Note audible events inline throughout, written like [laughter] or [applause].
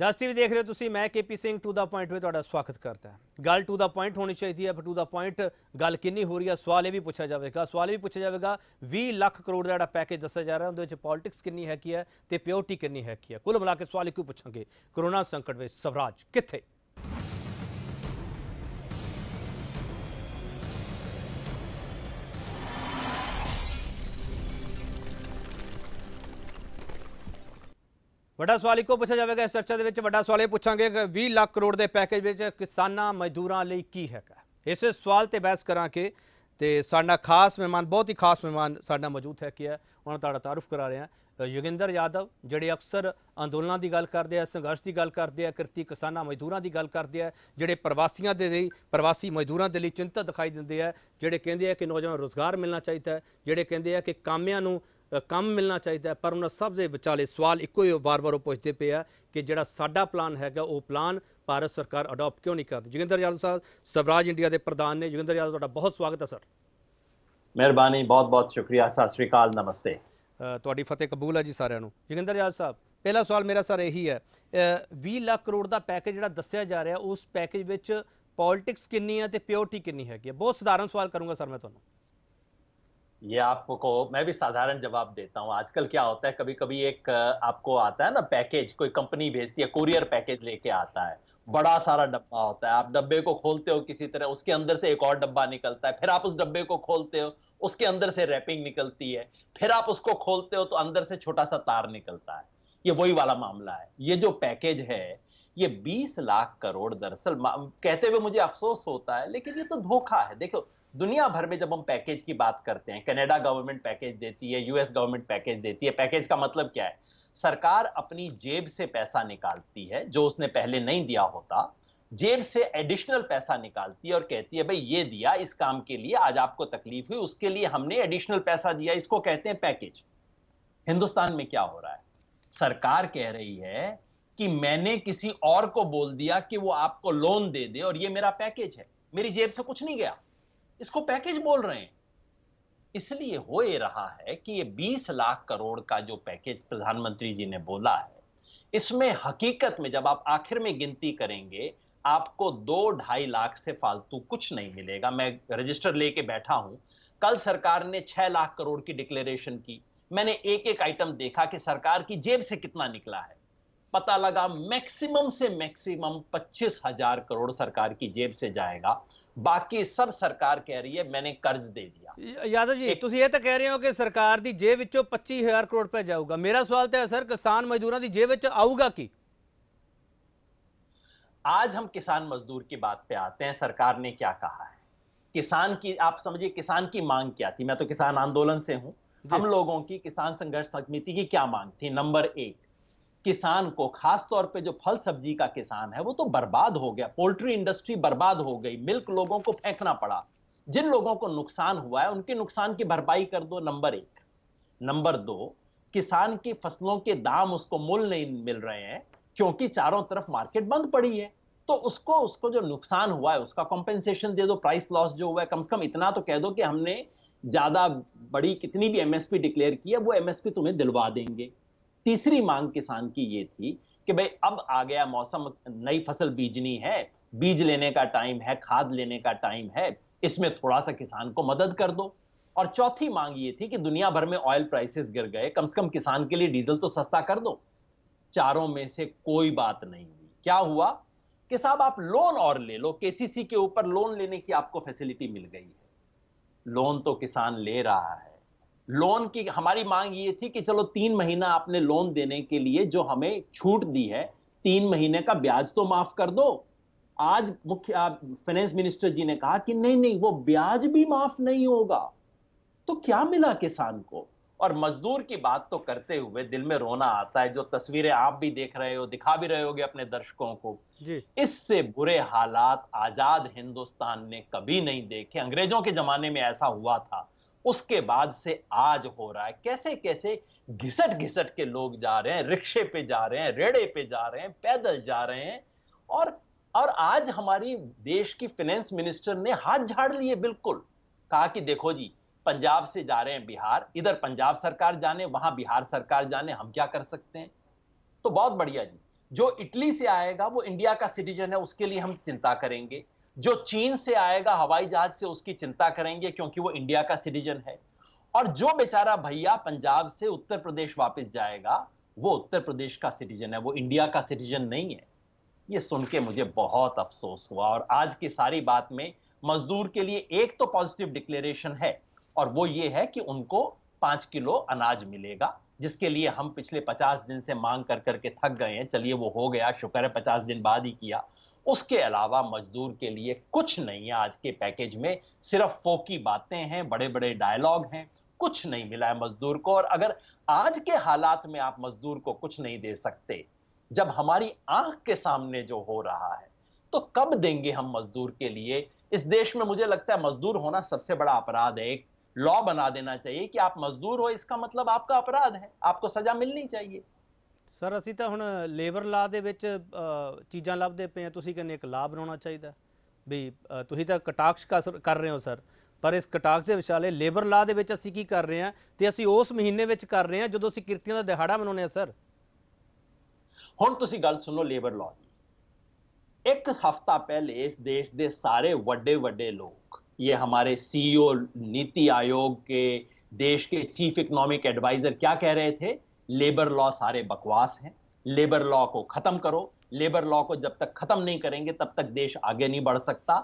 Just ਵੀ ਦੇਖ ਰਹੇ ਤੁਸੀਂ ਮੈਂ KP Singh to the point ਵਿੱਚ ਤੁਹਾਡਾ ਸਵਾਗਤ ਕਰਦਾ ਹਾਂ ਗੱਲ ਟੂ ਦਾ ਪੁਆਇੰਟ ਹੋਣੀ ਚਾਹੀਦੀ ਹੈ ਪਰ ਟੂ ਦਾ ਪੁਆਇੰਟ ਗੱਲ ਕਿੰਨੀ ਹੋ ਰਹੀ ਹੈ ਸਵਾਲ ਇਹ ਵੀ ਪੁੱਛਿਆ ਜਾਵੇਗਾ ਸਵਾਲ ਇਹ ਵੀ ਪੁੱਛਿਆ ਜਾਵੇਗਾ 20 ਲੱਖ ਕਰੋੜ ਦਾ ਜਿਹੜਾ ਪੈਕੇਜ ਦੱਸਿਆ ਜਾ ਰਿਹਾ ਉਹਦੇ ਵਿੱਚ ਪੋਲਿਟਿਕਸ ਕਿੰਨੀ ਹੈ ਕੀ ਹੈ ਤੇ ਪਿਓਰਟੀ ਕਿੰਨੀ ਹੈ ਕੀ ਹੈ ਕੁੱਲ ਮਿਲਾ ਕੇ ਸਵਾਲ ਇੱਕੋ ਪੁੱਛਾਂਗੇ ਕਰੋਨਾ ਸੰਕਟ ਵਿੱਚ ਸਵਰਾਜ ਕਿੱਥੇ ਵੱਡਾ ਸਵਾਲ ਇੱਕੋ ਪੁੱਛਿਆ ਜਾਵੇਗਾ ਇਸ ਚਰਚਾ ਦੇ ਵਿੱਚ ਵੱਡਾ ਸਵਾਲ ਇਹ ਪੁੱਛਾਂਗੇ ਕਿ 20 ਲੱਖ ਕਰੋੜ ਦੇ ਪੈਕੇਜ ਵਿੱਚ ਕਿਸਾਨਾਂ ਮਜ਼ਦੂਰਾਂ ਲਈ ਕੀ ਹੈਗਾ ਇਸ ਸਵਾਲ ਤੇ ਬਹਿਸ ਕਰਾਂਗੇ ਤੇ ਸਾਡਾ ਖਾਸ ਮਹਿਮਾਨ ਬਹੁਤ ਹੀ ਖਾਸ ਮਹਿਮਾਨ ਸਾਡਾ ਮੌਜੂਦ ਹੈ ਕਿ ਹੈ ਉਹਨਾਂ ਤੁਹਾਡਾ ਤਾਰਫ ਕਰਾ ਰਹੇ ਹਾਂ ਯੋਗਿੰਦਰ ਯਾਦਵ ਜਿਹੜੇ ਅਕਸਰ ਅੰਦੋਲਨਾਂ ਦੀ ਗੱਲ ਕਰਦੇ ਆ ਸੰਘਰਸ਼ ਦੀ ਗੱਲ ਕਰਦੇ ਆ ਕਿਰਤੀ ਕਿਸਾਨਾਂ ਮਜ਼ਦੂਰਾਂ ਦੀ ਗੱਲ ਕਰਦੇ ਆ ਜਿਹੜੇ ਪ੍ਰਵਾਸੀਆਂ ਦੇ ਲਈ ਪ੍ਰਵਾਸੀ ਮਜ਼ਦੂਰਾਂ ਦੇ ਲਈ ਚਿੰਤਾ ਦਿਖਾਈ ਦਿੰਦੇ ਆ ਜਿਹੜੇ ਕਹਿੰਦੇ ਆ ਕਿ ਨੌਜਵਾਨ ਰੋਜ਼ਗਾਰ ਮਿਲਣਾ ਚਾਹੀਦਾ ਹੈ ਜਿਹੜੇ ਕਹਿੰਦੇ ਆ ਕਿ ਕਾਮਿਆਂ ਨੂੰ ਕੰਮ ਮਿਲਣਾ ਚਾਹੀਦਾ ਪਰ ਉਹਨਾਂ ਸਭ ਦੇ ਵਿਚਾਲੇ ਸਵਾਲ ਇੱਕੋ ਹੀ ਵਾਰ-ਵਾਰ ਉਹ ਪੁੱਛਦੇ ਪਏ ਆ ਕਿ ਜਿਹੜਾ ਸਾਡਾ ਪਲਾਨ ਹੈਗਾ ਉਹ ਪਲਾਨ ਭਾਰਤ ਸਰਕਾਰ ਅਡਾਪਟ ਕਿਉਂ ਨਹੀਂ ਕਰਦੀ ਜਗਿੰਦਰ ਯਾਦਵ ਸਾਹਿਬ ਸਵਰਾਜ ਇੰਡੀਆ ਦੇ ਪ੍ਰਧਾਨ ਨੇ ਜਗਿੰਦਰ ਯਾਦਵ ਤੁਹਾਡਾ ਬਹੁਤ ਸਵਾਗਤ ਹੈ ਸਰ ਮਿਹਰਬਾਨੀ ਬਹੁਤ-ਬਹੁਤ ਸ਼ੁਕਰੀਆ ਸਤਿ ਸ੍ਰੀ ਅਕਾਲ ਨਮਸਤੇ ਤੁਹਾਡੀ ਫਤਿਹ ਕਬੂਲ ਹੈ ਜੀ ਸਾਰਿਆਂ ਨੂੰ ਜਗਿੰਦਰ ਯਾਦਵ ਸਾਹਿਬ ਪਹਿਲਾ ਸਵਾਲ ਮੇਰਾ ਸਰ ਇਹੀ ਹੈ 20 ਲੱਖ ਕਰੋੜ ਦਾ ਪੈਕੇਜ ਜਿਹੜਾ ਦੱਸਿਆ ਜਾ ਰਿਹਾ ਉਸ ਪੈਕੇਜ ਵਿੱਚ ਪੋਲਿਟਿਕਸ ਕਿੰਨੀ ਹੈ ਤੇ ਪਿਓਰਟੀ ਕਿੰਨੀ ਹੈਗੀ ਬਹੁਤ ਸਧਾਰਨ ਸਵਾਲ ਕਰੂੰਗਾ ਸਰ ਮੈਂ ਤੁਹਾਨੂੰ ये आपको मैं भी साधारण जवाब देता हूँ आजकल क्या होता है कभी कभी एक आपको आता है ना पैकेज कोई कंपनी भेजती है कुरियर पैकेज लेके आता है बड़ा सारा डब्बा होता है आप डब्बे को खोलते हो किसी तरह उसके अंदर से एक और डब्बा निकलता है फिर आप उस डब्बे को खोलते हो उसके अंदर से रैपिंग निकलती है फिर आप उसको खोलते हो तो अंदर से छोटा सा तार निकलता है ये वही वाला मामला है ये जो पैकेज है ये 20 लाख करोड़ दरअसल कहते हुए मुझे अफसोस होता है लेकिन ये तो धोखा है देखो दुनिया भर में जब हम पैकेज की बात करते हैं कनाडा गवर्नमेंट पैकेज देती है यूएस गवर्नमेंट पैकेज देती है पैकेज का मतलब क्या है सरकार अपनी जेब से पैसा निकालती है जो उसने पहले नहीं दिया होता जेब से एडिशनल पैसा निकालती है और कहती है भाई ये दिया इस काम के लिए आज आपको तकलीफ हुई उसके लिए हमने एडिशनल पैसा दिया इसको कहते हैं पैकेज हिंदुस्तान में क्या हो रहा है सरकार कह रही है कि मैंने किसी और को बोल दिया कि वो आपको लोन दे दे और ये मेरा पैकेज है मेरी जेब से कुछ नहीं गया इसको पैकेज बोल रहे हैं इसलिए हो ये रहा है कि ये 20 लाख करोड़ का जो पैकेज प्रधानमंत्री जी ने बोला है इसमें हकीकत में जब आप आखिर में गिनती करेंगे आपको दो ढाई लाख से फालतू कुछ नहीं मिलेगा मैं रजिस्टर लेके बैठा हूं कल सरकार ने छह लाख करोड़ की डिक्लेरेशन की मैंने एक एक आइटम देखा कि सरकार की जेब से कितना निकला है पता लगा मैक्सिमम से मैक्सिमम पच्चीस हजार करोड़ सरकार की जेब से जाएगा बाकी सब सरकार कह रही है मैंने कर्ज दे दिया यादव जी ਤੁਸੀਂ ਇਹ ਤਾਂ ਕਹਿ ਰਹੇ ਹੋ ਕਿ ਸਰਕਾਰ ਦੀ ਜੇਬ ਵਿੱਚੋਂ 25000 ਕਰੋੜ ਰੁਪਏ ਜਾਊਗਾ ਮੇਰਾ ਸਵਾਲ ਤਾਂ ਹੈ ਸਰ ਕਿਸਾਨ ਮਜ਼ਦੂਰਾਂ ਦੀ ਜੇਬ ਵਿੱਚ आऊगा ਕੀ आज हम किसान मजदूर की बात पे आते हैं सरकार ने क्या कहा है किसान की आप समझिए किसान की मांग क्या थी मैं तो किसान आंदोलन से हूं हम लोगों की किसान संघर्ष समिति की क्या मांग थी नंबर एक किसान को खास तौर पे जो फल सब्जी का किसान है वो तो बर्बाद हो गया पोल्ट्री इंडस्ट्री बर्बाद हो गई मिल्क लोगों को फेंकना पड़ा जिन लोगों को नुकसान हुआ है उनके नुकसान की भरपाई कर दो नंबर एक नंबर दो किसान की फसलों के दाम उसको मूल नहीं मिल रहे हैं क्योंकि चारों तरफ मार्केट बंद पड़ी है तो उसको उसको जो नुकसान हुआ है उसका कॉम्पेंसेशन दे दो प्राइस लॉस जो हुआ है कम से कम इतना तो कह दो कि हमने ज्यादा बड़ी कितनी भी एमएसपी डिक्लेयर की है वो एमएसपी तुम्हें दिलवा देंगे तीसरी मांग किसान की ये थी कि भाई अब आ गया मौसम नई फसल बीजनी है बीज लेने का टाइम है खाद लेने का टाइम है इसमें थोड़ा सा किसान को मदद कर दो और चौथी मांग ये थी कि दुनिया भर में ऑयल प्राइसेस गिर गए कम से कम किसान के लिए डीजल तो सस्ता कर दो चारों में से कोई बात नहीं हुई क्या हुआ कि साहब आप लोन और ले लो केसीसी के ऊपर लोन लेने की आपको फैसिलिटी मिल गई है लोन तो किसान ले रहा है लोन की हमारी मांग ये थी कि चलो तीन महीना आपने लोन देने के लिए जो हमें छूट दी है तीन महीने का ब्याज तो माफ कर दो आज मुख्य फाइनेंस मिनिस्टर जी ने कहा कि नहीं नहीं वो ब्याज भी माफ नहीं होगा तो क्या मिला किसान को और मजदूर की बात तो करते हुए दिल में रोना आता है जो तस्वीरें आप भी देख रहे हो दिखा भी रहे होगे अपने दर्शकों को इससे बुरे हालात आजाद हिंदुस्तान ने कभी नहीं देखे अंग्रेजों के जमाने में ऐसा हुआ था उसके बाद से आज हो रहा है कैसे कैसे घिसट घिसट के लोग जा रहे हैं रिक्शे पे जा रहे हैं रेड़े पे जा रहे हैं पैदल जा रहे हैं और और आज हमारी देश की फाइनेंस मिनिस्टर ने हाथ झाड़ लिए बिल्कुल कहा कि देखो जी पंजाब से जा रहे हैं बिहार इधर पंजाब सरकार जाने वहां बिहार सरकार जाने हम क्या कर सकते हैं तो बहुत बढ़िया जी जो इटली से आएगा वो इंडिया का सिटीजन है उसके लिए हम चिंता करेंगे जो चीन से आएगा हवाई जहाज से उसकी चिंता करेंगे क्योंकि वो इंडिया का सिटीजन है और जो बेचारा भैया पंजाब से उत्तर प्रदेश वापस जाएगा वो उत्तर प्रदेश का सिटीजन है वो इंडिया का सिटीजन नहीं है ये सुन के मुझे बहुत अफसोस हुआ और आज की सारी बात में मजदूर के लिए एक तो पॉजिटिव डिक्लेरेशन है और वो ये है कि उनको पांच किलो अनाज मिलेगा जिसके लिए हम पिछले पचास दिन से मांग कर करके थक गए हैं चलिए वो हो गया शुक्र है पचास दिन बाद ही किया उसके अलावा मजदूर के लिए कुछ नहीं है आज के पैकेज में सिर्फ फोकी बातें हैं बड़े बड़े डायलॉग हैं कुछ नहीं मिला है मजदूर को और अगर आज के हालात में आप मजदूर को कुछ नहीं दे सकते जब हमारी आंख के सामने जो हो रहा है तो कब देंगे हम मजदूर के लिए इस देश में मुझे लगता है मजदूर होना सबसे बड़ा अपराध है एक लॉ बना देना चाहिए कि आप मजदूर हो इसका मतलब आपका अपराध ਹੈ ਆਪਕੋ ਸਜ਼ਾ ਮਿਲਣੀ ਚਾਹੀਏ ਸਰ ਅਸੀਂ ਤਾਂ ਹੁਣ ਲੇਬਰ ਲਾ ਦੇ ਵਿੱਚ ਚੀਜ਼ਾਂ ਲੱਭਦੇ ਪਏ ਆ ਤੁਸੀਂ ਕਹਿੰਦੇ ਇੱਕ ਲਾ ਬਣਾਉਣਾ ਚਾਹੀਦਾ ਵੀ ਤੁਸੀਂ ਤਾਂ ਕਟਾਕਸ਼ ਕਰ ਰਹੇ ਹੋ ਸਰ ਪਰ ਇਸ ਕਟਾਕਸ਼ ਦੇ ਵਿਚਾਲੇ ਲੇਬਰ ਲਾ ਦੇ ਵਿੱਚ ਅਸੀਂ ਕੀ ਕਰ ਰਹੇ ਆ ਤੇ ਅਸੀਂ ਉਸ ਮਹੀਨੇ ਵਿੱਚ ਕਰ ਰਹੇ ਆ ਜਦੋਂ ਅਸੀਂ ਕਿਰਤੀਆਂ ਦਾ ਦਿਹਾੜਾ ਮਨਾਉਂਦੇ ਆ ਸਰ ਹੁਣ ਤੁਸੀਂ ਗੱਲ ਸੁਣੋ ਲੇਬਰ ਲਾ ਇੱਕ ਹਫਤਾ ਪਹਿਲੇ ਇਸ ਦੇਸ਼ ਦੇ ਸਾਰੇ ਵੱਡੇ ਵੱਡੇ ਲੋਕ ये हमारे सीईओ e नीति आयोग के देश के चीफ इकोनॉमिक एडवाइजर क्या कह रहे थे लेबर लॉ सारे बकवास हैं लेबर लॉ को खत्म करो लेबर लॉ को जब तक खत्म नहीं करेंगे तब तक देश आगे नहीं बढ़ सकता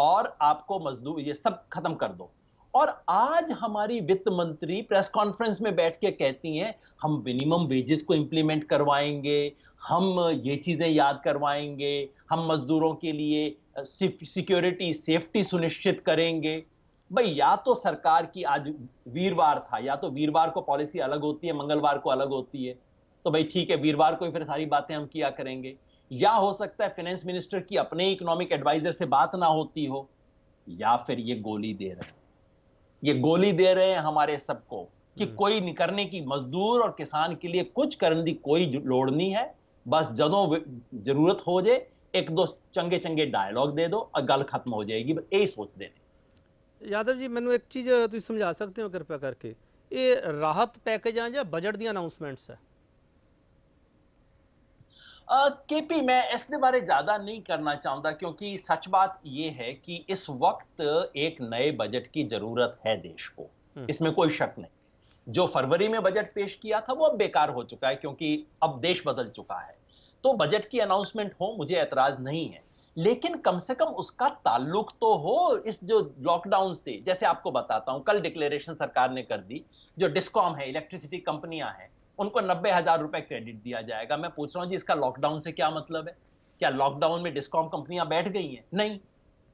और आपको मजदूर ये सब खत्म कर दो और आज हमारी वित्त मंत्री प्रेस कॉन्फ्रेंस में बैठ के कहती हैं हम मिनिमम वेजेस को इम्प्लीमेंट करवाएंगे हम ये चीज़ें याद करवाएंगे हम मजदूरों के लिए सिक्योरिटी सेफ्टी सुनिश्चित करेंगे भाई या तो सरकार की आज वीरवार था या तो वीरवार को पॉलिसी अलग होती है मंगलवार को अलग होती है तो भाई ठीक है वीरवार को ही फिर सारी बातें हम किया करेंगे या हो सकता है फाइनेंस मिनिस्टर की अपने इकोनॉमिक एडवाइजर से बात ना होती हो या फिर ये गोली दे रहे ये गोली दे रहे हैं हमारे सबको कि हम्म। कोई निकरने की मजदूर और किसान के लिए कुछ करने की कोई लोड़ नहीं है बस जदों जरूरत हो जाए एक दो ਚੰਗੇ ਚੰਗੇ ਡਾਇਲੌਗ ਦੇ ਦਿਓ ਔਰ ਗੱਲ ਖਤਮ ਹੋ ਜਾਏਗੀ ਬਸ ਇਹ ਸੋਚਦੇ ਨੇ ਯਾਦਵ ਜੀ ਮੈਨੂੰ ਇੱਕ ਚੀਜ਼ ਤੁਸੀਂ ਸਮਝਾ ਸਕਦੇ ਹੋ ਕਿਰਪਾ ਕਰਕੇ ਇਹ ਰਾਹਤ या बजट ਬਜਟ ਦੀਆਂ ਅਨਾਉਂਸਮੈਂਟਸ ਹੈ केपी मैं इस बारे ज़्यादा नहीं करना चाहता क्योंकि सच बात ये है कि इस वक्त एक नए बजट की जरूरत है देश को हम्म। इसमें कोई शक नहीं जो फरवरी में बजट पेश किया था वो अब बेकार हो चुका है क्योंकि अब देश बदल चुका है तो बजट की अनाउंसमेंट हो मुझे एतराज नहीं है लेकिन कम से कम उसका ताल्लुक तो हो इस जो लॉकडाउन से जैसे आपको बताता हूं कल डिक्लेरेशन सरकार ने कर दी जो डिस्कॉम है इलेक्ट्रिसिटी कंपनियां हैं उनको नब्बे हजार रुपए क्रेडिट दिया जाएगा मैं पूछ रहा हूं जी इसका लॉकडाउन से क्या मतलब है क्या लॉकडाउन में डिस्कॉम कंपनियां बैठ गई हैं नहीं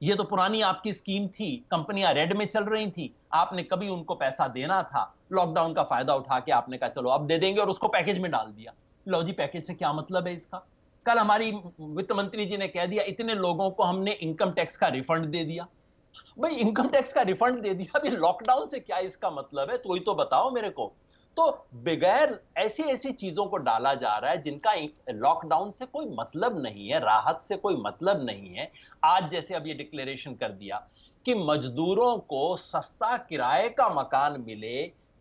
ये तो पुरानी आपकी स्कीम थी कंपनियां रेड में चल रही थी आपने कभी उनको पैसा देना था लॉकडाउन का फायदा उठा के आपने कहा चलो अब दे देंगे और उसको पैकेज में डाल दिया लो पैकेज से क्या मतलब है इसका कल हमारी वित्त मंत्री जी ने कह दिया इतने लोगों को हमने इनकम टैक्स का रिफंड दे दिया भाई इनकम टैक्स का रिफंड दे दिया अभी लॉकडाउन से क्या इसका मतलब है तो ही तो बताओ मेरे को तो बगैर ऐसी ऐसी चीजों को डाला जा रहा है जिनका लॉकडाउन से कोई मतलब नहीं है राहत से कोई मतलब नहीं है आज जैसे अब ये डिक्लेरेशन कर दिया कि मजदूरों को सस्ता किराए का मकान मिले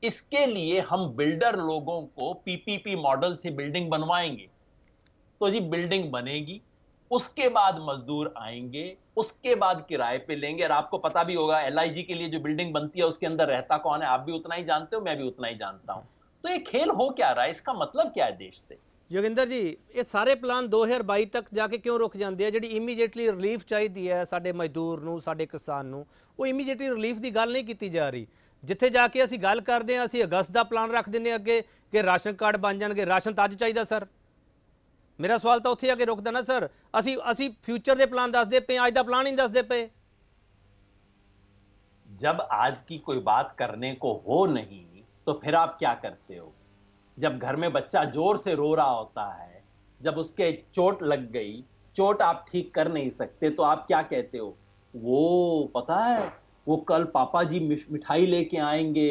इसके लिए हम बिल्डर लोगों को पीपीपी मॉडल से बिल्डिंग बनवाएंगे तो जी बिल्डिंग बनेगी उसके बाद मजदूर आएंगे उसके बाद किराए पे लेंगे और आपको पता भी होगा एल के लिए जो बिल्डिंग बनती है उसके अंदर रहता कौन है आप भी उतना ही जानते हो मैं भी उतना ही जानता हूं तो ये खेल हो क्या रहा है इसका मतलब क्या है देश से योगिंदर जी ये सारे प्लान 2022 हजार ਜਾ तक जाके क्यों रुक जाते हैं ਇਮੀਡੀਏਟਲੀ इमीजिएटली रिलीफ चाहिए है साढ़े मजदूर ਸਾਡੇ ਕਿਸਾਨ रिलीफ की ਇਮੀਡੀਏਟਲੀ नहीं की जा रही जिथे जाके असी गल करते हैं असी अगस्त का प्लान रख दें अगे कि राशन कार्ड बन जाएंगे राशन तो अच चाहिए सर मेरा सवाल तो उत्थे अगर रुकता ना सर असी असी फ्यूचर के प्लान दसते पे अज का प्लान ही दसते पे जब आज की कोई बात करने को हो नहीं तो फिर आप क्या करते हो जब घर में बच्चा जोर से रो रहा होता है जब उसके चोट लग गई चोट आप ठीक कर नहीं सकते तो आप क्या कहते हो वो पता है वो कल पापा जी मिठाई लेके आएंगे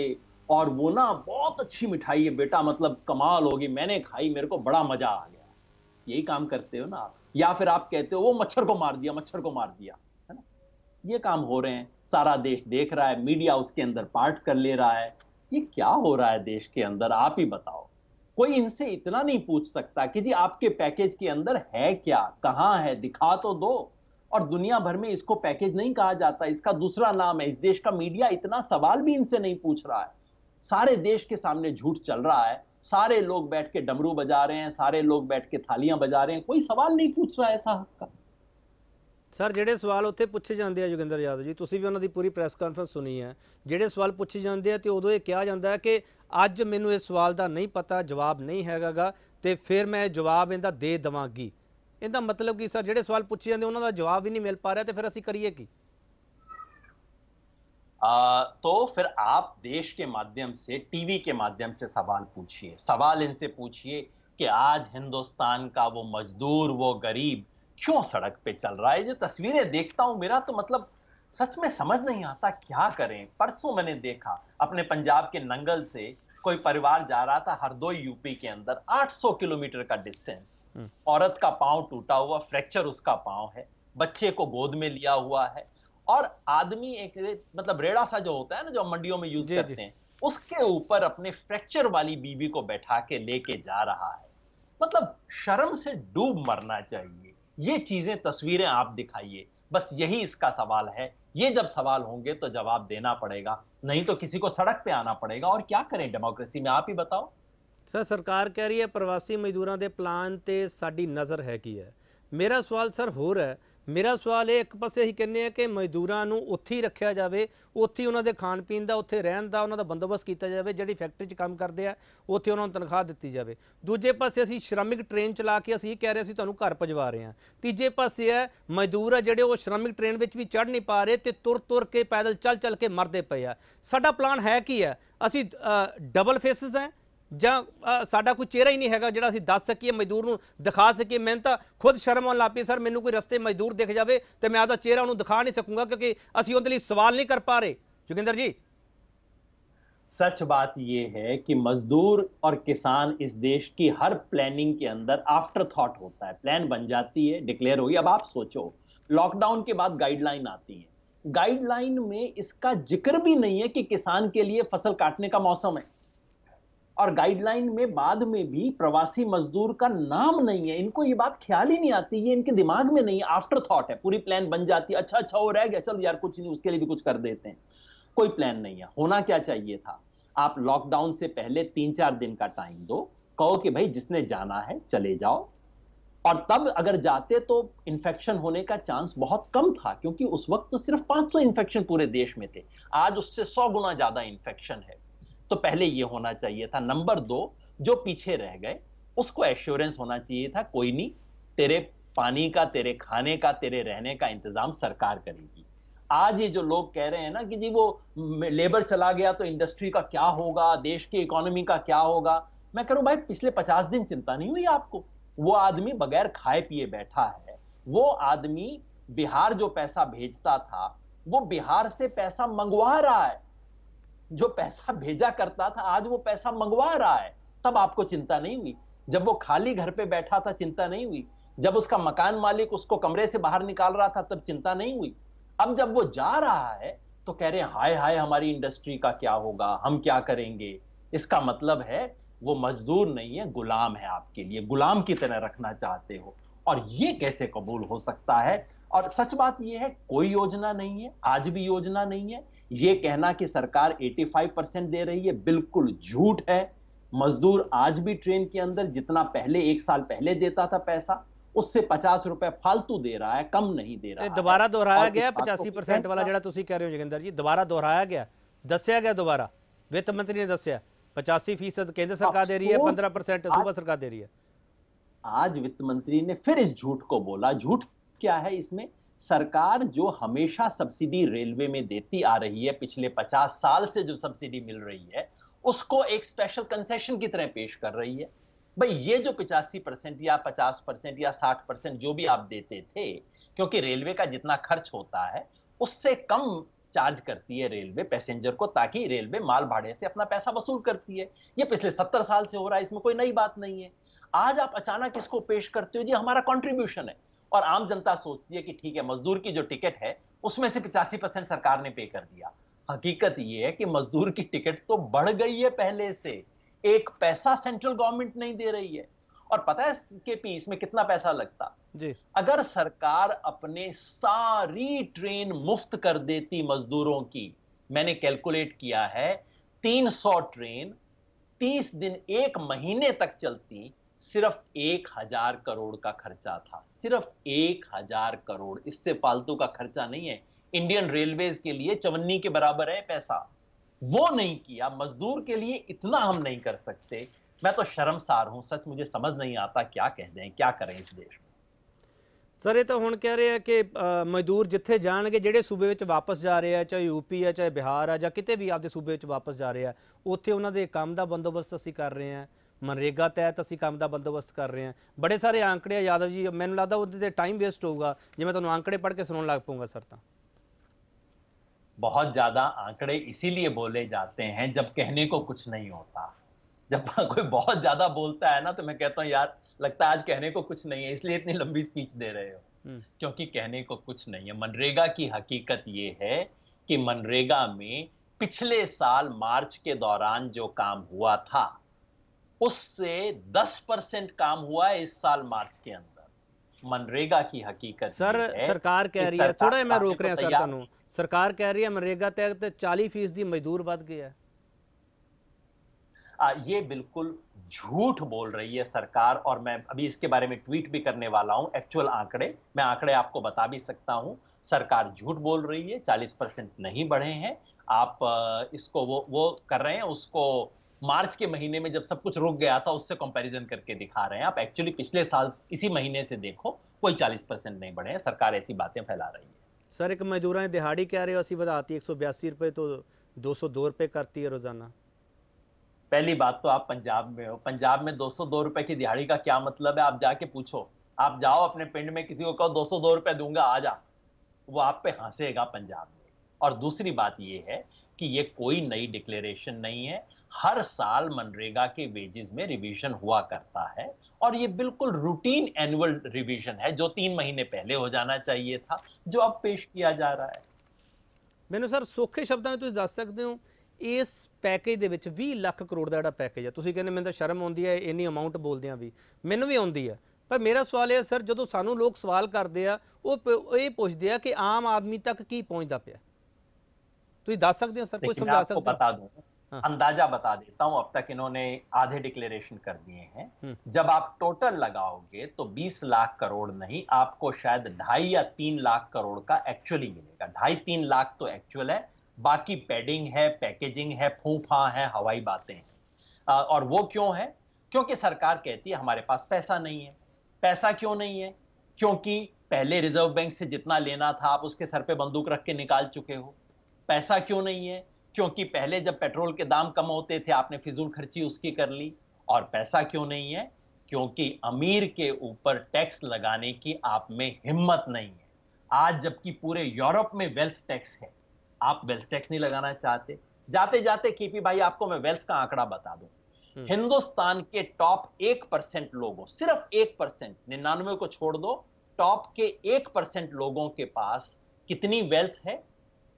और वो ना बहुत अच्छी मिठाई है बेटा मतलब कमाल होगी मैंने खाई मेरे को बड़ा मजा आ गया यही काम करते हो ना आप या फिर आप कहते हो वो मच्छर को मार दिया मच्छर को मार दिया है ना ये काम हो रहे हैं सारा देश देख रहा है मीडिया उसके अंदर पार्ट कर ले रहा है ये क्या हो रहा है देश के अंदर आप ही बताओ कोई इनसे इतना नहीं पूछ सकता कि जी आपके पैकेज के अंदर है क्या कहाँ है दिखा तो दो और दुनिया भर में इसको पैकेज नहीं कहा जाता इसका दूसरा नाम है इस देश का मीडिया इतना सवाल भी इनसे नहीं पूछ रहा है सारे देश के सामने झूठ चल रहा है सारे लोग बैठ के डमरू बजा रहे हैं सारे लोग बैठ के थालियां बजा रहे हैं कोई सवाल नहीं पूछ रहा है ऐसा हक का ਸਰ ਜਿਹੜੇ ਸਵਾਲ ਉੱਥੇ ਪੁੱਛੇ ਜਾਂਦੇ ਆ ਜੋਗਿੰਦਰ ਯਾਦਵ ਜੀ ਤੁਸੀਂ ਵੀ ਉਹਨਾਂ ਦੀ ਪੂਰੀ ਪ੍ਰੈਸ ਕਾਨਫਰੰਸ ਸੁਣੀ ਹੈ ਜਿਹੜੇ ਸਵਾਲ ਪੁੱਛੇ ਜਾਂਦੇ ਆ ਤੇ ਉਦੋਂ ਇਹ ਕਿਹਾ ਜਾਂਦਾ ਹੈ ਕਿ ਅੱਜ ਮੈਨੂੰ ਇਸ ਸਵਾਲ ਦਾ ਨਹੀਂ ਪਤਾ ਜਵਾਬ ਨਹੀਂ ਹੈਗਾਗਾ ਤੇ ਫਿਰ ਮੈਂ ਜਵਾਬ ਇਹਦਾ ਦੇ इनका मतलब कि सर जो सवाल पूछे जाते उन्होंने जवाब भी नहीं मिल पा रहा ਰਿਹਾ ਤੇ ਫਿਰ ਅਸੀਂ आ, तो फिर आप देश के माध्यम से टीवी के माध्यम से सवाल पूछिए सवाल इनसे पूछिए कि आज हिंदुस्तान का वो मजदूर वो गरीब क्यों सड़क पे चल रहा है जो तस्वीरें देखता हूं मेरा तो मतलब सच में समझ नहीं आता क्या करें परसों मैंने देखा अपने पंजाब के नंगल से कोई परिवार जा रहा था हरदोई यूपी के अंदर 800 किलोमीटर का डिस्टेंस हम्म। औरत का पांव टूटा हुआ फ्रैक्चर उसका पांव है बच्चे को गोद में लिया हुआ है और आदमी एक मतलब रेड़ा सा जो होता है ना जो मंडियों में यूज करते हैं उसके ऊपर अपने फ्रैक्चर वाली बीबी को बैठा के लेके जा रहा है मतलब शर्म से डूब मरना चाहिए ये चीजें तस्वीरें आप दिखाइए बस यही इसका सवाल है ये जब सवाल होंगे तो जवाब देना पड़ेगा नहीं तो किसी को सड़क पे आना पड़ेगा और क्या करें डेमोक्रेसी में आप ही बताओ सर सरकार कह रही है प्रवासी मजदूरों के प्लान से साड़ी नज़र है की है मेरा सवाल सर हो रहा है ਮੇਰਾ ਸਵਾਲ ਇਹ ਇੱਕ ਪਾਸੇ ਅਸੀਂ ਕਹਿੰਨੇ ਆ ਕਿ ਮਜ਼ਦੂਰਾਂ ਨੂੰ ਉੱਥੇ ਹੀ ਰੱਖਿਆ ਜਾਵੇ ਉੱਥੇ ਉਹਨਾਂ ਦੇ ਖਾਣ ਪੀਣ ਦਾ ਉੱਥੇ ਰਹਿਣ ਦਾ ਉਹਨਾਂ ਦਾ ਬੰਦੋਬਸਤ ਕੀਤਾ ਜਾਵੇ ਜਿਹੜੀ ਫੈਕਟਰੀ 'ਚ ਕੰਮ ਕਰਦੇ ਆ ਉੱਥੇ ਉਹਨਾਂ ਨੂੰ ਤਨਖਾਹ ਦਿੱਤੀ ਜਾਵੇ ਦੂਜੇ ਪਾਸੇ ਅਸੀਂ ਸ਼੍ਰਮਿਕ ਟ੍ਰੇਨ ਚਲਾ ਕੇ ਅਸੀਂ ਕਹਿ ਰਹੇ ਸੀ ਤੁਹਾਨੂੰ ਘਰ ਭਜਵਾ ਰਹੇ ਆ ਤੀਜੇ ਪਾਸੇ ਹੈ ਮਜ਼ਦੂਰ ਆ ਜਿਹੜੇ ਉਹ ਸ਼੍ਰਮਿਕ ਟ੍ਰੇਨ ਵਿੱਚ ਵੀ ਚੜ ਨਹੀਂ ਪਾ ਰਹੇ ਤੇ ਤੁਰ ਤੁਰ ਕੇ ਪੈਦਲ ਚੱਲ ਚੱਲ ਕੇ ਮਰਦੇ ਪਏ ਆ ਸਾਡਾ ਪਲਾਨ ਹੈ ਕੀ ਹੈ ਅਸੀਂ ਡਬਲ ਫੇਸਿਸ ਹੈ जो चेहरा ही नहीं है जो अं दस सकी मजदूर दिखा सकी मेहनत खुद शर्म आने लग पी सर मैंने कोई रस्ते मजदूर दिख जाए तो मैं आपका चेहरा उन्होंने दिखा नहीं सकूंगा क्योंकि असं उनके सवाल नहीं कर पा रहे जोगिंदर जी सच बात यह है कि मजदूर और किसान इस देश की हर प्लानिंग के अंदर आफ्टर थॉट होता है प्लान बन जाती है डिक्लेयर हो गई अब आप सोचो लॉकडाउन के बाद गाइडलाइन आती है गाइडलाइन में इसका जिक्र भी नहीं है कि किसान के लिए फसल काटने का मौसम है और गाइडलाइन में बाद में भी प्रवासी मजदूर का नाम नहीं है इनको ये बात ख्याल ही नहीं आती ये इनके दिमाग में नहीं है आफ्टर थॉट है पूरी प्लान बन जाती है अच्छा अच्छा हो रह गया चलो यार कुछ नहीं उसके लिए भी कुछ कर देते हैं कोई प्लान नहीं है होना क्या चाहिए था आप लॉकडाउन से पहले तीन चार दिन का टाइम दो कहो कि भाई जिसने जाना है चले जाओ और तब अगर जाते तो इन्फेक्शन होने का चांस बहुत कम था क्योंकि उस वक्त तो सिर्फ 500 इन्फेक्शन पूरे देश में थे आज उससे 100 गुना ज्यादा इन्फेक्शन है तो पहले ये होना चाहिए था नंबर दो जो पीछे रह गए उसको एश्योरेंस होना चाहिए था कोई नहीं तेरे पानी का तेरे खाने का तेरे रहने का इंतजाम सरकार करेगी आज ये जो लोग कह रहे हैं ना कि जी वो लेबर चला गया तो इंडस्ट्री का क्या होगा देश की इकोनॉमी का क्या होगा मैं कह रहा भाई पिछले पचास दिन चिंता नहीं हुई आपको वो आदमी बगैर खाए पिए बैठा है वो आदमी बिहार जो पैसा भेजता था वो बिहार से पैसा मंगवा रहा है जो पैसा भेजा करता था आज वो पैसा मंगवा रहा है तब आपको चिंता नहीं हुई जब वो खाली घर पे बैठा था चिंता नहीं हुई जब उसका मकान मालिक उसको कमरे से बाहर निकाल रहा था तब चिंता नहीं हुई अब जब वो जा रहा है तो कह रहे हैं हाय हाय हमारी इंडस्ट्री का क्या होगा हम क्या करेंगे इसका मतलब है वो मजदूर नहीं है गुलाम है आपके लिए गुलाम की तरह रखना चाहते हो और ये कैसे कबूल हो सकता है और सच बात यह है कोई योजना नहीं है आज भी योजना नहीं है ये कहना कि सरकार 85 परसेंट दे रही है बिल्कुल झूठ है मजदूर आज भी ट्रेन के अंदर जितना पहले एक साल पहले देता था पैसा उससे पचास रुपए फालतू दे रहा है कम नहीं दे रहा दोबारा दोहराया गया पचासी परसेंट वाला जो कह रहे हो जोगिंदर जी दोबारा दोहराया गया दसिया गया दोबारा वित्त मंत्री ने दसिया पचासी फीसद केंद्र सरकार दे रही है पंद्रह परसेंट सूबा सरकार दे रही है आज वित्त मंत्री ने फिर इस झूठ को बोला झूठ क्या है इसमें सरकार जो हमेशा सब्सिडी रेलवे में देती आ रही है पिछले 50 साल से जो सब्सिडी मिल रही है उसको एक स्पेशल कंसेशन की तरह पेश कर रही है भाई ये जो पिचासी परसेंट या पचास परसेंट या साठ परसेंट जो भी आप देते थे क्योंकि रेलवे का जितना खर्च होता है उससे कम चार्ज करती है रेलवे पैसेंजर को ताकि रेलवे माल भाड़े से अपना पैसा वसूल करती है ये पिछले सत्तर साल से हो रहा है इसमें कोई नई बात नहीं है आज आप अचानक इसको पेश करते हो जी हमारा कॉन्ट्रीब्यूशन है और आम जनता सोचती है कि ठीक है मजदूर की जो टिकट है उसमें से पिचासी परसेंट सरकार ने पे कर दिया हकीकत यह है कि मजदूर की टिकट तो बढ़ गई है पहले से एक पैसा सेंट्रल गवर्नमेंट नहीं दे रही है और पता है के पी इसमें कितना पैसा लगता जी अगर सरकार अपने सारी ट्रेन मुफ्त कर देती मजदूरों की मैंने कैलकुलेट किया है 300 ट्रेन 30 दिन एक महीने तक चलती सिर्फ एक हजार करोड़ का खर्चा था सिर्फ एक हजार करोड़ इससे पालतू का खर्चा नहीं है इंडियन रेलवेज के लिए चवन्नी के बराबर है पैसा वो नहीं किया मजदूर के लिए इतना हम नहीं कर सकते मैं तो शर्मसार हूं सच मुझे समझ नहीं आता क्या कह दें क्या करें इस देश में सर ये तो ਹੁਣ कह रहे हैं कि मजदूर ਜਿੱਥੇ ਜਾਣਗੇ जोड़े सूबे वापस जा रहे हैं चाहे यूपी है चाहे बिहार है ਆ भी आपके सूबे वापस जा रहे हैं उत्थे उन्होंने काम का बंदोबस्त ਦੇ कर रहे हैं मनरेगा तहत असं काम का बंदोबस्त कर रहे हैं बड़े सारे ਆંકੜੇ ਯਾਦਵ ਜੀ ਮੈਨੂੰ ਲੱਗਦਾ ਉਹਦੇ ਤੇ ਟਾਈਮ ਵੇਸਟ ਹੋਊਗਾ ਜੇ ਮੈਂ ਤੁਹਾਨੂੰ ਆંકੜੇ ਪੜ੍ਹ ਕੇ ਸੁਣਾਉਣ ਲੱਗ ਪਊਂਗਾ ਸਰ ਤਾਂ बहुत ज्यादा आंकड़े इसीलिए बोले जाते हैं जब कहने को कुछ नहीं होता जब कोई बहुत ज्यादा बोलता है ना तो मैं कहता हूँ यार लगता है आज कहने को कुछ नहीं है इसलिए इतनी लंबी स्पीच दे रहे हो क्योंकि कहने को कुछ नहीं है मनरेगा की हकीकत ये है कि मनरेगा में पिछले साल मार्च के दौरान जो काम हुआ था उससे 10 परसेंट काम हुआ है इस साल मार्च के अंदर मनरेगा की हकीकत सर है सरकार कह रही है थोड़ा मैं रोक तो रहा हैं सर तनु सरकार कह रही है मनरेगा तहत चालीस फीसदी मजदूर बढ़ गया आ, ये बिल्कुल झूठ बोल रही है सरकार और मैं अभी इसके बारे में ट्वीट भी करने वाला हूं एक्चुअल आंकड़े मैं आंकड़े आपको बता भी सकता हूं सरकार झूठ बोल रही है 40 परसेंट नहीं बढ़े हैं आप इसको वो वो कर रहे हैं उसको मार्च के महीने में जब सब कुछ रुक गया था उससे कंपैरिजन करके दिखा रहे हैं आप एक्चुअली पिछले साल इसी महीने से देखो कोई 40 परसेंट नहीं बढ़े हैं सरकार ऐसी बातें फैला रही है सर एक मजदूर दिहाड़ी क्या रेवासी बताती है एक सौ बयासी रुपये तो दो सौ दो रुपये करती है रोजाना पहली बात तो आप पंजाब में हो पंजाब में दो सौ दो रुपए की दिहाड़ी का क्या मतलब है आप जाके पूछो आप जाओ अपने पिंड में किसी को कहो दो सौ दो रुपए दूंगा आ जा वो आप पे हंसेगा पंजाब में और दूसरी बात ये है कि ये कोई नई डिक्लेरेशन नहीं है हर साल मनरेगा के वेजेस में रिवीजन हुआ करता है और ये बिल्कुल रूटीन एनुअल रिवीजन है जो तीन महीने पहले हो जाना चाहिए था जो अब पेश किया ਜਾ ਰਿਹਾ ਹੈ ਮੈਨੂੰ ਸਰ ਸੌਖੇ ਸ਼ਬਦਾਂ ਵਿੱਚ ਤੁਸੀਂ ਦੱਸ ਸਕਦੇ ਹੋ ਇਸ ਪੈਕੇਜ ਦੇ ਵਿੱਚ 20 ਲੱਖ ਕਰੋੜ ਦਾ ਜਿਹੜਾ ਪੈਕੇਜ ਹੈ ਤੁਸੀਂ ਕਹਿੰਦੇ ਮੈਨੂੰ ਤਾਂ ਸ਼ਰਮ ਆਉਂਦੀ ਹੈ ਇੰਨੀ ਅਮਾਉਂਟ ਬੋਲਦਿਆਂ ਵੀ ਮੈਨੂੰ ਵੀ ਆਉਂਦੀ ਹੈ ਪਰ ਮੇਰਾ ਸਵਾਲ ਇਹ ਸਰ ਜਦੋਂ ਸਾਨੂੰ ਲੋਕ ਸਵਾਲ ਕਰਦੇ ਆ ਉਹ ਇਹ ਪੁੱਛਦੇ ਆ ਕਿ ਆਮ ਆਦਮੀ ਤੱਕ ਕੀ ਪਹੁੰਚਦਾ ਪਿਆ तो बता दूं हाँ। अंदाजा बता देता हूं अब तक इन्होंने आधे डिक्लेरेशन कर दिए हैं हम्म। जब आप टोटल लगाओगे तो 20 लाख करोड़ नहीं आपको शायद ढाई या तीन लाख करोड़ का एक्चुअली मिलेगा ढाई तीन लाख तो एक्चुअल है बाकी पैडिंग है पैकेजिंग है फूफा है हवाई बातें हैं और वो क्यों है क्योंकि सरकार कहती है हमारे पास पैसा नहीं है पैसा क्यों नहीं है क्योंकि पहले रिजर्व बैंक से जितना लेना था आप उसके सर पे बंदूक रख के निकाल चुके हो पैसा क्यों नहीं है क्योंकि पहले जब पेट्रोल के दाम कम होते थे आपने फिजूल खर्ची उसकी कर ली और पैसा क्यों नहीं है क्योंकि अमीर के ऊपर टैक्स लगाने की आप में हिम्मत नहीं है आज जबकि पूरे यूरोप में वेल्थ टैक्स है आप वेल्थ टैक्स नहीं लगाना चाहते जाते जाते केपी भाई आपको मैं वेल्थ का आंकड़ा बता दूं हम्म। हिंदुस्तान के टॉप एक परसेंट लोगों सिर्फ एक परसेंट निन्यानवे को छोड़ दो टॉप के एक परसेंट लोगों के पास कितनी वेल्थ है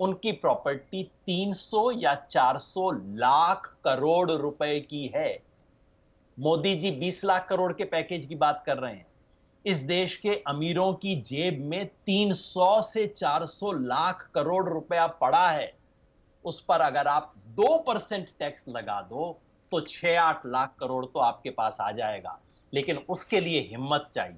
उनकी प्रॉपर्टी 300 या 400 लाख करोड़ रुपए की है मोदी जी 20 लाख करोड़ के पैकेज की बात कर रहे हैं इस देश के अमीरों की जेब में 300 से 400 लाख करोड़ रुपया पड़ा है उस पर अगर आप दो परसेंट टैक्स लगा दो तो 6 आठ लाख करोड़ तो आपके पास आ जाएगा लेकिन उसके लिए हिम्मत चाहिए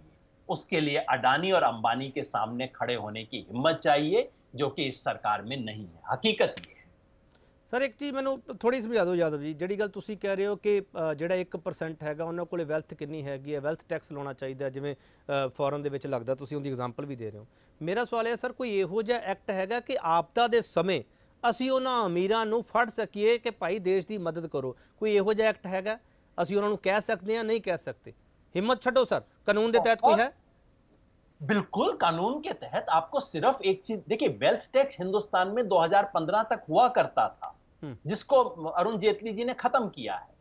उसके लिए अडानी और अंबानी के सामने खड़े होने की हिम्मत चाहिए ਜੋ ਕਿ ਇਸ ਸਰਕਾਰ ਮੇ ਨਹੀਂ ਹੈ ਹਕੀਕਤ ਇਹ ਹੈ ਸਰ ਇੱਕ ਚੀਜ਼ ਮੈਨੂੰ ਥੋੜੀ ਸਮਝਾ ਦਿਓ ਜਾਦਵ ਜੀ ਜਿਹੜੀ ਗੱਲ ਤੁਸੀਂ ਕਹਿ ਰਹੇ ਹੋ ਕਿ ਜਿਹੜਾ 1% ਹੈਗਾ ਉਹਨਾਂ ਕੋਲੇ ਵੈਲਥ ਕਿੰਨੀ ਹੈਗੀ ਹੈ ਵੈਲਥ ਟੈਕਸ ਲਾਉਣਾ ਚਾਹੀਦਾ ਜਿਵੇਂ ਫੋਰਨ ਦੇ ਵਿੱਚ ਲੱਗਦਾ ਤੁਸੀਂ ਉਹਦੀ ਐਗਜ਼ਾਮਪਲ ਵੀ ਦੇ ਰਹੇ ਹੋ ਮੇਰਾ ਸਵਾਲ ਹੈ ਸਰ ਕੋਈ ਇਹੋ ਜਿਹਾ ਐਕਟ ਹੈਗਾ ਕਿ ਆਪਦਾ ਦੇ ਸਮੇਂ ਅਸੀਂ ਉਹਨਾਂ ਅਮੀਰਾਂ ਨੂੰ ਫੜ ਸਕੀਏ ਕਿ ਭਾਈ ਦੇਸ਼ ਦੀ ਮਦਦ ਕਰੋ ਕੋਈ ਇਹੋ ਜਿਹਾ ਐਕਟ ਹੈਗਾ ਅਸੀਂ ਉਹਨਾਂ ਨੂੰ ਕਹਿ ਸਕਦੇ ਹਾਂ ਨਹੀਂ ਕਹਿ ਸਕਦੇ ਹਿੰਮਤ ਛੱਡੋ ਸਰ ਕਾਨੂੰਨ ਦੇ ਤਹਿਤ ਕੋਈ ਹੈ बिल्कुल कानून के तहत आपको सिर्फ एक चीज देखिए वेल्थ टैक्स हिंदुस्तान में 2015 तक हुआ करता था हम्म। जिसको अरुण जेटली जी ने खत्म किया है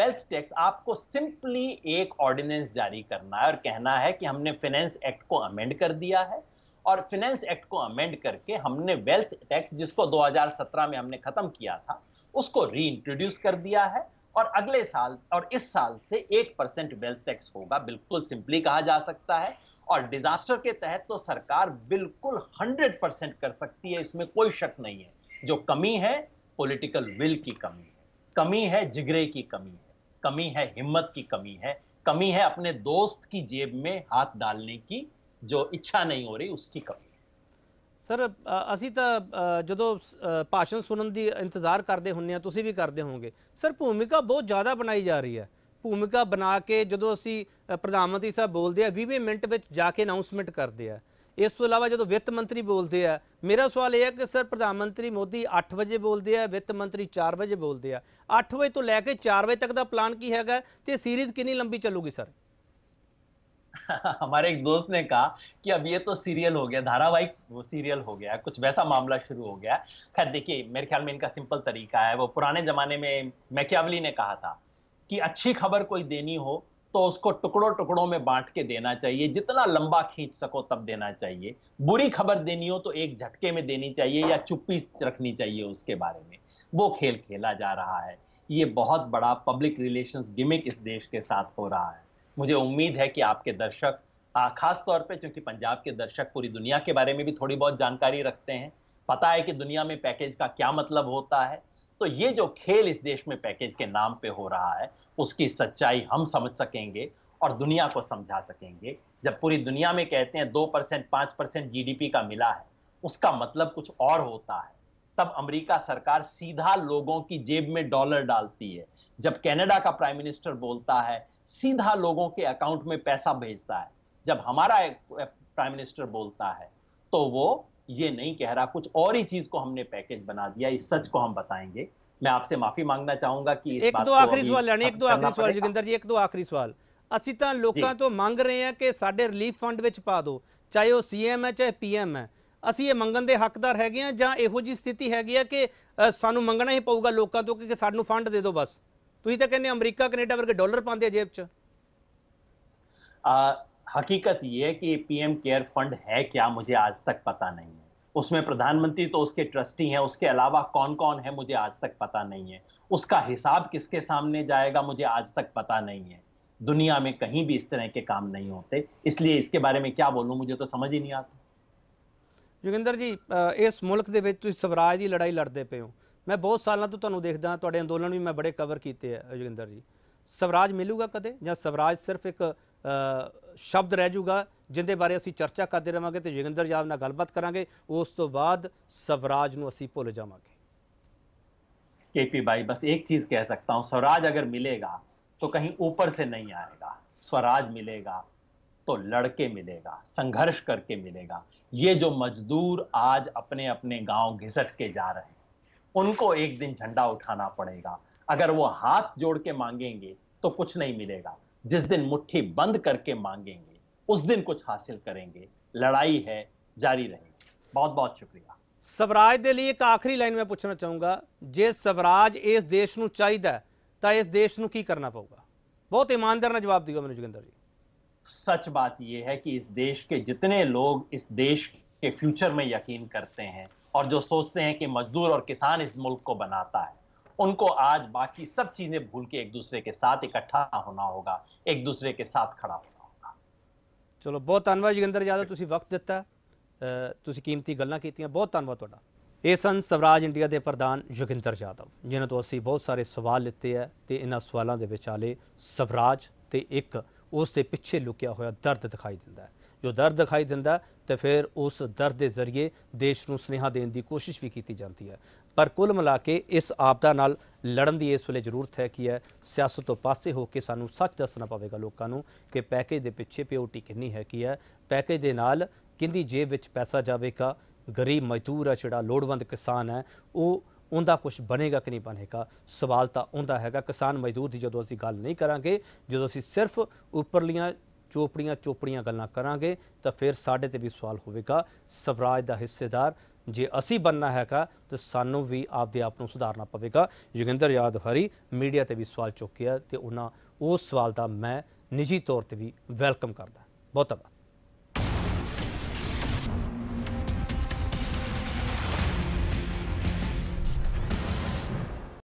वेल्थ टैक्स आपको सिंपली एक ऑर्डिनेंस जारी करना है और कहना है कि हमने फाइनेंस एक्ट को अमेंड कर दिया है और फाइनेंस एक्ट को अमेंड करके हमने वेल्थ टैक्स जिसको 2017 में हमने खत्म किया था उसको री कर दिया है और अगले साल और इस साल से एक परसेंट वेल्थ टैक्स होगा बिल्कुल सिंपली कहा जा सकता है और डिजास्टर के तहत तो सरकार बिल्कुल हंड्रेड परसेंट कर सकती है इसमें कोई शक नहीं है जो कमी है पॉलिटिकल विल की कमी है कमी है जिगरे की कमी है कमी है हिम्मत की कमी है कमी है अपने दोस्त की जेब में हाथ डालने की जो इच्छा नहीं हो रही उसकी कमी ਸਰ ਅਸੀਂ ਤਾਂ ਜਦੋਂ ਭਾਸ਼ਣ ਸੁਣਨ ਦੀ ਇੰਤਜ਼ਾਰ ਕਰਦੇ ਹੁੰਨੇ ਆ ਤੁਸੀਂ ਵੀ ਕਰਦੇ ਹੋਵੋਗੇ ਸਰ ਭੂਮਿਕਾ ਬਹੁਤ ਜ਼ਿਆਦਾ ਬਣਾਈ ਜਾ ਰਹੀ ਹੈ ਭੂਮਿਕਾ ਬਣਾ ਕੇ ਜਦੋਂ ਅਸੀਂ ਪ੍ਰਧਾਨ ਮੰਤਰੀ ਸਾਹਿਬ ਬੋਲਦੇ ਆ 20 ਮਿੰਟ ਵਿੱਚ ਜਾ ਕੇ ਅਨਾਉਂਸਮੈਂਟ ਕਰਦੇ ਆ ਇਸ ਤੋਂ ਇਲਾਵਾ ਜਦੋਂ ਵਿੱਤ ਮੰਤਰੀ ਬੋਲਦੇ ਆ ਮੇਰਾ ਸਵਾਲ ਇਹ ਹੈ ਕਿ ਸਰ ਪ੍ਰਧਾਨ ਮੰਤਰੀ ਮੋਦੀ 8 ਵਜੇ ਬੋਲਦੇ ਆ ਵਿੱਤ ਮੰਤਰੀ 4 ਵਜੇ ਬੋਲਦੇ ਆ 8 ਵਜੇ ਤੋਂ ਲੈ ਕੇ 4 ਵਜੇ ਤੱਕ ਦਾ ਪਲਾਨ ਕੀ ਹੈਗਾ ਤੇ ਸੀਰੀਜ਼ ਕਿੰਨੀ ਲੰਬੀ ਚੱਲੂਗੀ ਸਰ [laughs] हमारे एक दोस्त ने कहा कि अब ये तो सीरियल हो गया धारावाहिक वो सीरियल हो गया कुछ वैसा मामला शुरू हो गया खैर देखिए मेरे ख्याल में इनका सिंपल तरीका है वो पुराने जमाने में मैकेवली ने कहा था कि अच्छी खबर कोई देनी हो तो उसको टुकड़ों टुकड़ों में बांट के देना चाहिए जितना लंबा खींच सको तब देना चाहिए बुरी खबर देनी हो तो एक झटके में देनी चाहिए या चुप्पी रखनी चाहिए उसके बारे में वो खेल खेला जा रहा है ये बहुत बड़ा पब्लिक रिलेशंस गिमिक इस देश के साथ हो रहा है मुझे उम्मीद है कि आपके दर्शक खास तौर पे क्योंकि पंजाब के दर्शक पूरी दुनिया के बारे में भी थोड़ी बहुत जानकारी रखते हैं पता है कि दुनिया में पैकेज का क्या मतलब होता है तो ये जो खेल इस देश में पैकेज के नाम पे हो रहा है उसकी सच्चाई हम समझ सकेंगे और दुनिया को समझा सकेंगे जब पूरी दुनिया में कहते हैं दो परसेंट पांच परसेंट जी का मिला है उसका मतलब कुछ और होता है तब अमेरिका सरकार सीधा लोगों की जेब में डॉलर डालती है जब कनाडा का प्राइम मिनिस्टर बोलता है सीधा लोगों के अकाउंट में पैसा भेजता है जब हमारा प्राइम मिनिस्टर बोलता है तो वो ये नहीं कह रहा कुछ और ही चीज को हमने पैकेज बना दिया इस सच को हम बताएंगे मैं आपसे माफी मांगना चाहूंगा कि इस एक बात दो आखिरी सवाल एक दो आखिरी सवाल जोगिंदर जी एक दो आखिरी सवाल ਅਸੀਂ ਤਾਂ ਲੋਕਾਂ ਤੋਂ ਮੰਗ ਰਹੇ ਹਾਂ ਕਿ ਸਾਡੇ ਰਿਲੀਫ ਫੰਡ ਵਿੱਚ ਪਾ ਦਿਓ ਚਾਹੇ ਉਹ ਸੀਐਮ ਹੈ ਚਾਹੇ ਪੀਐਮ ਹੈ ਅਸੀਂ ਇਹ ਮੰਗਣ ਦੇ ਹੱਕਦਾਰ ਹੈਗੇ ਆ ਜਾਂ ਇਹੋ ਜੀ ਸਥਿਤੀ ਹੈਗੀ ਆ ਕਿ ਸਾਨੂੰ ਮੰਗਣਾ ਹੀ ਪਊਗਾ ਲੋਕਾਂ ਤੋਂ ਕਿ ਸਾਨੂੰ ਫੰਡ ਦੇ ਦਿਓ ਤੁਸੀਂ ਤਾਂ ਕਹਿੰਦੇ ਅਮਰੀਕਾ ਕੈਨੇਡਾ ਵਰਗੇ ਡਾਲਰ ਪਾਉਂਦੇ ਆ ਜੇਬ 'ਚ आ, हकीकत ये है कि पीएम केयर फंड है क्या मुझे आज तक पता नहीं है उसमें प्रधानमंत्री तो उसके ट्रस्टी हैं उसके अलावा कौन कौन है मुझे आज तक पता नहीं है उसका हिसाब किसके सामने जाएगा मुझे आज तक पता नहीं है दुनिया में कहीं भी इस तरह के काम नहीं होते इसलिए इसके बारे में क्या बोलूँ मुझे तो समझ ही नहीं आता जोगिंदर जी इस मुल्क स्वराज की लड़ाई लड़ते पे हो ਮੈਂ ਬਹੁਤ ਸਾਲਾਂ ਤੋਂ ਤੁਹਾਨੂੰ ਦੇਖਦਾ ਤੁਹਾਡੇ ਅੰਦੋਲਨ ਵੀ ਮੈਂ ਬੜੇ ਕਵਰ ਕੀਤੇ ਆ ਜੋਗਿੰਦਰ ਜੀ ਸਵਰਾਜ ਮਿਲੂਗਾ ਕਦੇ ਜਾਂ ਸਵਰਾਜ ਸਿਰਫ ਇੱਕ ਸ਼ਬਦ ਰਹਿ ਜਾਊਗਾ ਜਿੰਦੇ ਬਾਰੇ ਅਸੀਂ ਚਰਚਾ ਕਰਦੇ ਰਵਾਂਗੇ ਤੇ ਜੋਗਿੰਦਰ ਜਾਬ ਨਾਲ ਗੱਲਬਾਤ ਕਰਾਂਗੇ ਉਸ ਤੋਂ ਬਾਅਦ ਸਵਰਾਜ ਨੂੰ ਅਸੀਂ ਭੁੱਲ ਜਾਵਾਂਗੇ केपी भाई बस एक चीज कह सकता हूँ स्वराज अगर मिलेगा तो कहीं ऊपर से नहीं आएगा स्वराज मिलेगा तो लड़के मिलेगा संघर्ष करके मिलेगा ये जो मजदूर आज अपने अपने गांव घिसट के जा रहे हैं उनको एक दिन झंडा उठाना पड़ेगा अगर वो हाथ जोड़ के मांगेंगे तो कुछ नहीं मिलेगा जिस दिन मुट्ठी बंद करके मांगेंगे उस दिन कुछ हासिल करेंगे लड़ाई है जारी रहेगी बहुत बहुत शुक्रिया स्वराज के लिए एक आखिरी लाइन में पूछना चाहूंगा जे स्वराज इस देश को चाहिए तो इस देश ਨੂੰ की करना ਪਊਗਾ बहुत ईमानदार ना जवाब दिया मैंने जोगिंदर जी सच बात यह है कि इस देश के जितने लोग इस देश के फ्यूचर में यकीन करते हैं और जो सोचते हैं कि मजदूर और किसान इस मुल्क को बनाता है उनको आज बाकी सब चीजें भूल के एक दूसरे के साथ इकट्ठा होना होगा एक दूसरे के साथ खड़ा होना होगा चलो बहुत धनबाद जगिंदर यादव तुम वक्त दिता तुम कीमती गल् की बहुत धनबाद थोड़ा ये सन स्वराज इंडिया के प्रधान जोगिंदर यादव जिन्हों तो असी बहुत सारे सवाल लिते हैं तो इन्होंने सवालों के विचाले स्वराज तो एक उसके पिछे लुकया हुआ दर्द दिखाई देता है ਜੋ ਦਰਦ ਦਿਖਾਈ ਦਿੰਦਾ ਤੇ ਫਿਰ ਉਸ ਦਰਦ ਦੇ ਜ਼ਰੀਏ ਦੇਸ਼ ਨੂੰ ਸੁਨੇਹਾ ਦੇਣ ਦੀ ਕੋਸ਼ਿਸ਼ ਵੀ ਕੀਤੀ ਜਾਂਦੀ ਹੈ ਪਰ ਕੁੱਲ ਮਿਲਾ ਕੇ ਇਸ ਆਪਦਾ ਨਾਲ ਲੜਨ ਦੀ ਇਸ ਵੇਲੇ ਜ਼ਰੂਰਤ ਹੈ ਕਿ ਹੈ ਸਿਆਸਤ ਤੋਂ ਪਾਸੇ ਹੋ ਕੇ ਸਾਨੂੰ ਸੱਚ ਦੱਸਣਾ ਪਵੇਗਾ ਲੋਕਾਂ ਨੂੰ ਕਿ ਪੈਕੇਜ ਦੇ ਪਿੱਛੇ ਪਿਓਰਟੀ ਕਿੰਨੀ ਹੈ ਕਿ ਹੈ ਪੈਕੇਜ ਦੇ ਨਾਲ ਕਿੰਦੀ ਜੇਬ ਵਿੱਚ ਪੈਸਾ ਜਾਵੇਗਾ ਗਰੀਬ ਮਜ਼ਦੂਰ ਹੈ ਜਿਹੜਾ ਲੋੜਵੰਦ ਕਿਸਾਨ ਹੈ ਉਹ ਉਹਦਾ ਕੁਝ ਬਣੇਗਾ ਕਿ ਨਹੀਂ ਬਣੇਗਾ ਸਵਾਲ ਤਾਂ ਉਹਦਾ ਹੈਗਾ ਕਿਸਾਨ ਮਜ਼ਦੂਰ ਦੀ ਜਦੋਂ ਅਸੀਂ ਗੱਲ ਨਹੀਂ ਕਰਾਂਗੇ ਜਦੋਂ ਅਸੀਂ ਸਿਰਫ ਉੱਪਰਲੀਆਂ ਚੋਪੜੀਆਂ ਚੋਪੜੀਆਂ ਗੱਲਾਂ ਕਰਾਂਗੇ ਤਾਂ ਫਿਰ ਸਾਡੇ ਤੇ ਵੀ ਸਵਾਲ ਹੋਵੇਗਾ ਸਵਰਾਜ ਦਾ ਹਿੱਸੇਦਾਰ ਜੇ ਅਸੀਂ ਬੰਨਣਾ ਹੈਗਾ ਤਾਂ ਸਾਨੂੰ ਵੀ ਆਪਦੇ ਆਪ ਨੂੰ ਸੁਧਾਰਨਾ ਪਵੇਗਾ ਯੋਗਿੰਦਰ ਯਾਦਵ ਹਰੀ ਮੀਡੀਆ ਤੇ ਵੀ ਸਵਾਲ ਚੁੱਕਿਆ ਤੇ ਉਹਨਾਂ ਉਸ ਸਵਾਲ ਦਾ ਮੈਂ ਨਿੱਜੀ ਤੌਰ ਤੇ ਵੀ ਵੈਲਕਮ ਕਰਦਾ ਬਹੁਤ ਬਹੁਤ